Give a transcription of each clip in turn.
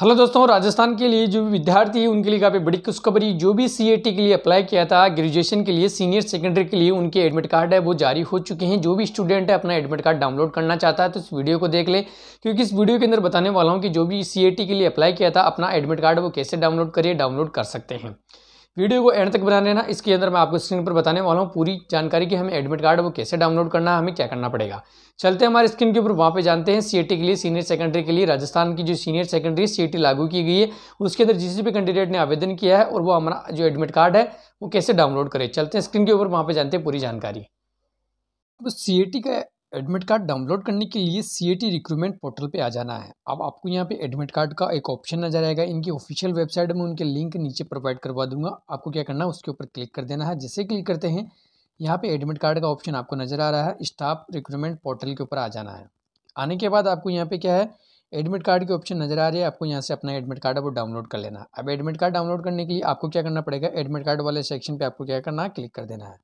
hello दोस्तों राजस्थान के लिए जो भी विद्यार्थी है उनके लिए काफ़ी बड़ी खुशखबरी जो भी सी के लिए अप्लाई किया था ग्रेजुएशन के लिए सीनियर सेकेंडरी के लिए उनके एडमिट कार्ड है वो जारी हो चुके हैं जो भी स्टूडेंट है अपना एडमिट कार्ड डाउनलोड करना चाहता है तो इस वीडियो को देख ले क्योंकि इस वीडियो के अंदर बताने वाला हूँ कि जो भी सी के लिए अप्लाई किया था अपना एडमिट कार्ड वो कैसे डाउनलोड करिए डाउनलोड कर सकते हैं वीडियो को एंड तक बना लेना इसके अंदर मैं आपको स्क्रीन पर बताने वाला हूँ पूरी जानकारी कि हमें एडमिट कार्ड वो कैसे डाउनलोड करना है हमें क्या करना पड़ेगा चलते हैं हमारे स्क्रीन के ऊपर वहाँ पे जानते हैं सी के लिए सीनियर सेकेंडरी के लिए राजस्थान की जो सीनियर सेकेंडरी सी लागू की गई है उसके अंदर जिस भी कैंडिडेट ने आवेदन किया है और वो हमारा जो एडमिट कार्ड है वो कैसे डाउनलोड करे चलते हैं स्क्रीन के ऊपर वहाँ पर जानते हैं पूरी जानकारी सी का एडमिट कार्ड डाउनलोड करने के लिए C A T recruitment portal पे आ जाना है अब आपको यहाँ पे एडमिट कार्ड का एक ऑप्शन नजर आएगा इनकी ऑफिशियल वेबसाइट में उनके लिंक नीचे प्रोवाइड करवा दूंगा आपको क्या करना है उसके ऊपर क्लिक कर देना है जैसे क्लिक करते हैं यहाँ पे एडमिट कार्ड का ऑप्शन आपको नज़र आ रहा है स्टाफ रिक्रूटमेंट पोर्टल के ऊपर आ जाना है आने के बाद आपको यहाँ पे क्या है एडमिट कार्ड के ऑप्शन नज़र आ रही है आपको यहाँ से अपना एडमिट कार्ड अब डाउनलोड कर लेना है अब एडमिट कार्ड डाउनलोड करने के लिए आपको क्या करना पड़ेगा एडमिट कार्ड वाले सेक्शन पर आपको क्या करना है क्लिक कर देना है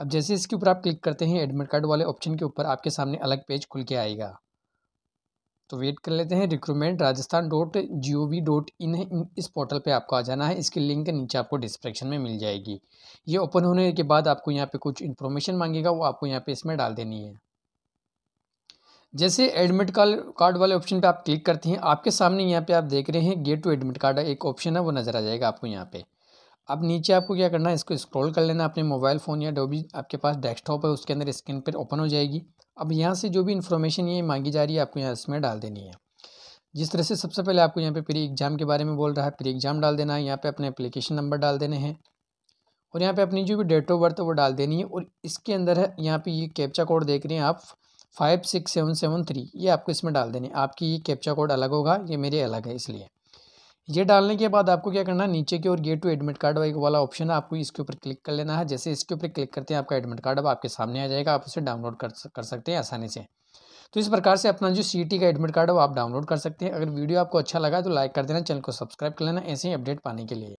अब जैसे इसके ऊपर आप क्लिक करते हैं एडमिट कार्ड वाले ऑप्शन के ऊपर आपके सामने अलग पेज खुल के आएगा तो वेट कर लेते हैं recruitment Rajasthan dot G O V dot in इस पोर्टल पे आपको आ जाना है इसकी लिंक नीचे आपको डिस्क्रिप्शन में मिल जाएगी ये ओपन होने के बाद आपको यहाँ पे कुछ इन्फॉर्मेशन मांगेगा वो आपको यहाँ पे इसमें डाल देनी है जैसे एडमिट कार्ड कार्ड वाले ऑप्शन पे आप क्लिक करते हैं आपके सामने यहाँ पे आप देख रहे हैं गेट टू एडमिट कार्ड एक ऑप्शन है वो नज़र आ जाएगा आपको यहाँ पर अब नीचे आपको क्या करना है इसको स्क्रॉल कर लेना अपने मोबाइल फ़ोन या जो भी आपके पास डेस्कटॉप है उसके अंदर स्क्रीन पर ओपन हो जाएगी अब यहाँ से जो भी इन्फॉर्मेशन ये मांगी जा रही है आपको यहाँ इसमें डाल देनी है जिस तरह से सबसे पहले आपको यहाँ पे प्री एग्ज़ाम के बारे में बोल रहा है प्री एग्ज़ाम डाल देना है यहाँ पे अपने एप्लीकेशन नंबर डाल देने हैं और यहाँ पे अपनी जो भी डेट ऑफ बर्थ है वो डाल देनी है और इसके अंदर है यहाँ पे ये कैप्चा कोड देख रहे हैं आप five six seven seven three ये आपको इसमें डाल देने आपकी ये कैप्चा कोड अलग होगा ये मेरे अलग है इसलिए ये डालने के बाद आपको क्या करना है नीचे की ओर गेट टू एडमिट कार्ड वाला ऑप्शन है आपको इसके ऊपर क्लिक कर लेना है जैसे इसके ऊपर क्लिक करते हैं आपका एडमिट कार्ड अब आपके सामने आ जाएगा आप उसे डाउनलोड कर कर सकते हैं आसानी से तो इस प्रकार से अपना जो सी का एडमिट कार्ड है वो आप डाउनलोड कर सकते हैं अगर वीडियो आपको अच्छा लगा तो लाइक कर देना चैनल को सब्सक्राइब कर लेना ऐसे ही अपडेट पाने के लिए